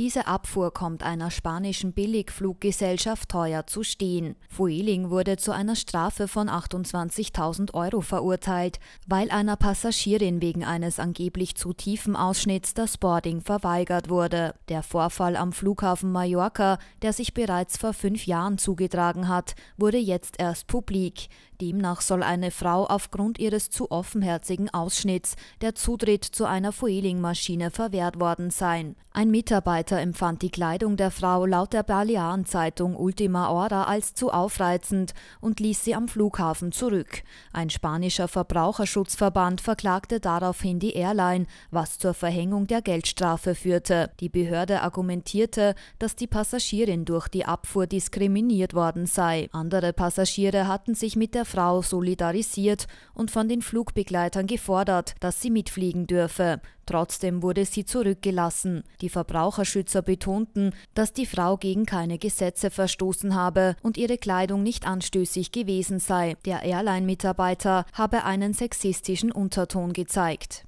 Diese Abfuhr kommt einer spanischen Billigfluggesellschaft teuer zu stehen. Fueling wurde zu einer Strafe von 28.000 Euro verurteilt, weil einer Passagierin wegen eines angeblich zu tiefen Ausschnitts das Boarding verweigert wurde. Der Vorfall am Flughafen Mallorca, der sich bereits vor fünf Jahren zugetragen hat, wurde jetzt erst publik. Demnach soll eine Frau aufgrund ihres zu offenherzigen Ausschnitts der Zutritt zu einer Foiling-Maschine verwehrt worden sein. Ein Mitarbeiter empfand die Kleidung der Frau laut der Balearen-Zeitung Ultima Hora als zu aufreizend und ließ sie am Flughafen zurück. Ein spanischer Verbraucherschutzverband verklagte daraufhin die Airline, was zur Verhängung der Geldstrafe führte. Die Behörde argumentierte, dass die Passagierin durch die Abfuhr diskriminiert worden sei. Andere Passagiere hatten sich mit der Frau solidarisiert und von den Flugbegleitern gefordert, dass sie mitfliegen dürfe. Trotzdem wurde sie zurückgelassen. Die Verbraucherschützer betonten, dass die Frau gegen keine Gesetze verstoßen habe und ihre Kleidung nicht anstößig gewesen sei. Der Airline-Mitarbeiter habe einen sexistischen Unterton gezeigt.